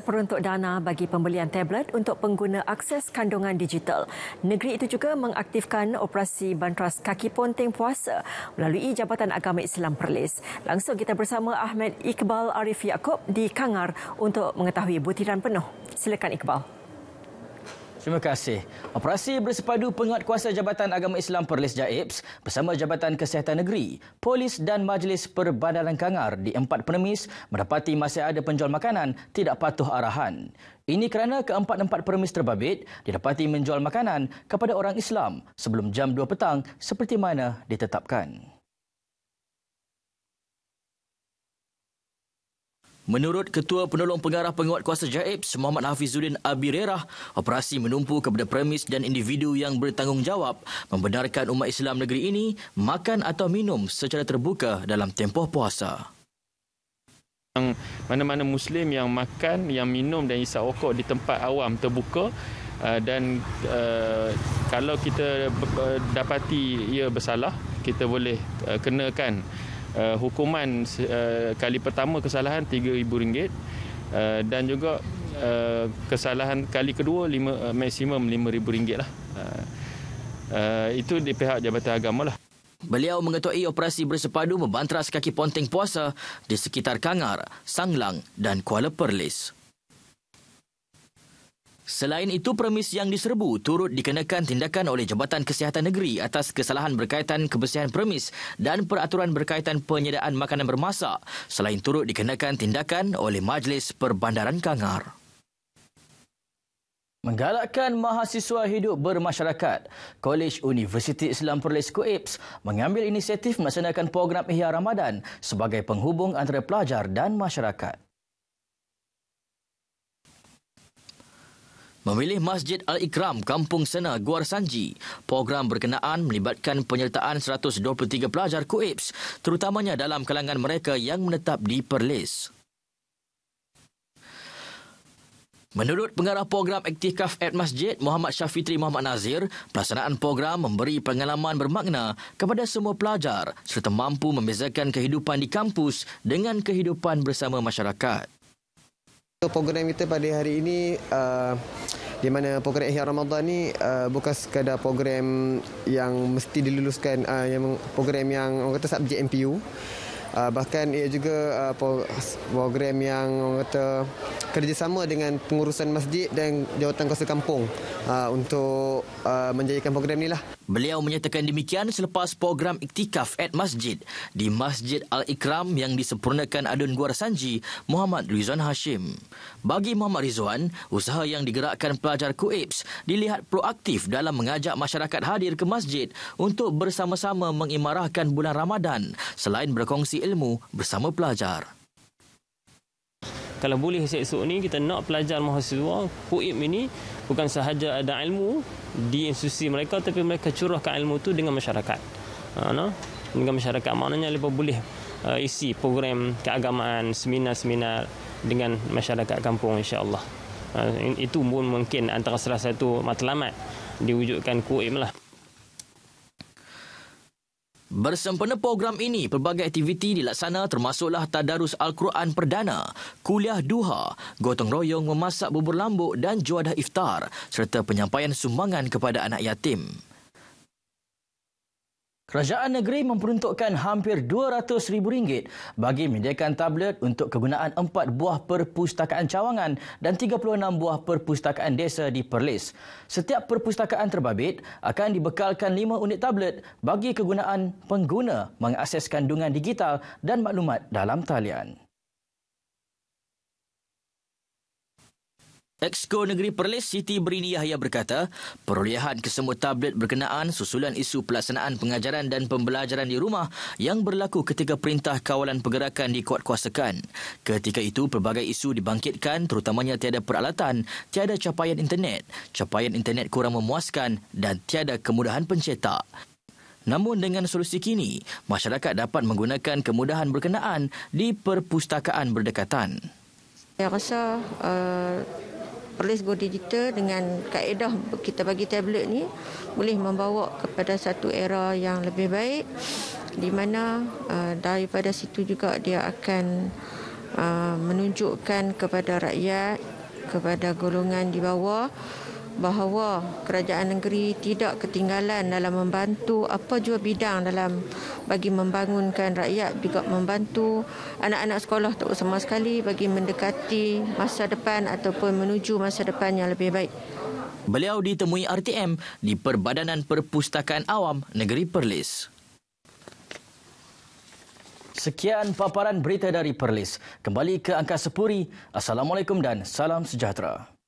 peruntuk dana bagi pembelian tablet untuk pengguna akses kandungan digital. Negeri itu juga mengaktifkan operasi bantras kaki ponteng puasa melalui Jabatan Agama Islam Perlis. Langsung kita bersama Ahmad Iqbal Arif Yaakob di Kangar untuk mengetahui butiran penuh. Silakan Iqbal. Terima kasih. Operasi bersepadu penguat kuasa Jabatan Agama Islam Perlis Jaibs bersama Jabatan Kesihatan Negeri, Polis dan Majlis Perbandaran Kangar di empat permis mendapati masih ada penjual makanan tidak patuh arahan. Ini kerana keempat-empat permis terbabit didapati menjual makanan kepada orang Islam sebelum jam 2 petang seperti mana ditetapkan. Menurut Ketua Penolong Pengarah Penguat Kuasa Jaib, Muhammad Hafizuddin Abirerah, operasi menumpu kepada premis dan individu yang bertanggungjawab membenarkan umat Islam negeri ini makan atau minum secara terbuka dalam tempoh puasa. mana-mana Muslim yang makan, yang minum dan isap rokok di tempat awam terbuka uh, dan uh, kalau kita uh, dapati ia bersalah, kita boleh kenakan Eh, hukuman eh, kali pertama kesalahan RM3,000 uh, dan juga kesalahan kali kedua lima, uh, maksimum RM5,000 lah. itu di pihak Jabatan Agama lah. Beliau mengetuai operasi bersepadu membanteras kaki ponteng puasa di sekitar Kangar, Sanglang dan Kuala Perlis. Selain itu, premis yang diserbu turut dikenakan tindakan oleh Jabatan Kesihatan Negeri atas kesalahan berkaitan kebersihan premis dan peraturan berkaitan penyediaan makanan bermasak selain turut dikenakan tindakan oleh Majlis Perbandaran Kangar. Menggalakkan mahasiswa hidup bermasyarakat, Kolej Universiti Islam Perlis KUIPS mengambil inisiatif melaksanakan program Ihya Ramadan sebagai penghubung antara pelajar dan masyarakat. Memilih Masjid Al-Ikram, Kampung Sena, Guar Sanji. Program berkenaan melibatkan penyertaan 123 pelajar KUIPS, terutamanya dalam kalangan mereka yang menetap di Perlis. Menurut pengarah program Iktikaf at Masjid, Muhammad Syafitri Muhammad Nazir, pelaksanaan program memberi pengalaman bermakna kepada semua pelajar serta mampu membezakan kehidupan di kampus dengan kehidupan bersama masyarakat program kita pada hari ini uh, di mana program Ihya Ramadan ni uh, bukan sekadar program yang mesti diluluskan uh, yang program yang orang kata subjek MPU uh, bahkan ia juga uh, program yang orang kata kerjasama dengan pengurusan masjid dan jawatan kuasa kampung uh, untuk uh, menjayakan program ni lah Beliau menyatakan demikian selepas program iktikaf at masjid di Masjid Al-Ikram yang disempurnakan Adun Guar Sanji, Muhammad Rizwan Hashim. Bagi Muhammad Rizwan, usaha yang digerakkan pelajar Kuibs dilihat proaktif dalam mengajak masyarakat hadir ke masjid untuk bersama-sama mengimarahkan bulan Ramadan selain berkongsi ilmu bersama pelajar. Kalau boleh esok ni kita nak pelajar mahasiswa Kuib ini bukan sahaja ada ilmu di institusi mereka tapi mereka curahkan ilmu itu dengan masyarakat. Ha, no? Dengan masyarakat maknanya mereka boleh uh, isi program keagamaan, seminar-seminar dengan masyarakat kampung insya-Allah. Uh, itu pun mungkin antara salah satu matlamat diwujudkan KUIM lah. Bersempena program ini, pelbagai aktiviti dilaksana termasuklah Tadarus Al-Quran Perdana, Kuliah Duha, Gotong Royong Memasak Bubur Lambuk dan Juadah Iftar serta penyampaian sumbangan kepada anak yatim. Kerajaan negeri memperuntukkan hampir rm ringgit bagi menyediakan tablet untuk kegunaan 4 buah perpustakaan cawangan dan 36 buah perpustakaan desa di Perlis. Setiap perpustakaan terbabit akan dibekalkan 5 unit tablet bagi kegunaan pengguna mengakses kandungan digital dan maklumat dalam talian. Exko Negeri Perlis Siti Brini Yahya berkata, perolehan kesemua tablet berkenaan susulan isu pelaksanaan pengajaran dan pembelajaran di rumah yang berlaku ketika Perintah Kawalan Pergerakan dikuatkuasakan. Ketika itu, pelbagai isu dibangkitkan terutamanya tiada peralatan, tiada capaian internet, capaian internet kurang memuaskan dan tiada kemudahan pencetak. Namun dengan solusi kini, masyarakat dapat menggunakan kemudahan berkenaan di perpustakaan berdekatan. Saya rasa uh, perlis go digital dengan kaedah kita bagi tablet ni boleh membawa kepada satu era yang lebih baik di mana uh, daripada situ juga dia akan uh, menunjukkan kepada rakyat kepada golongan di bawah bahawa kerajaan negeri tidak ketinggalan dalam membantu apa jua bidang dalam bagi membangunkan rakyat juga membantu anak-anak sekolah tak sama sekali bagi mendekati masa depan ataupun menuju masa depan yang lebih baik. Beliau ditemui RTM di Perbadanan Perpustakaan Awam Negeri Perlis. Sekian paparan berita dari Perlis. Kembali ke Angkasa Puri. Assalamualaikum dan salam sejahtera.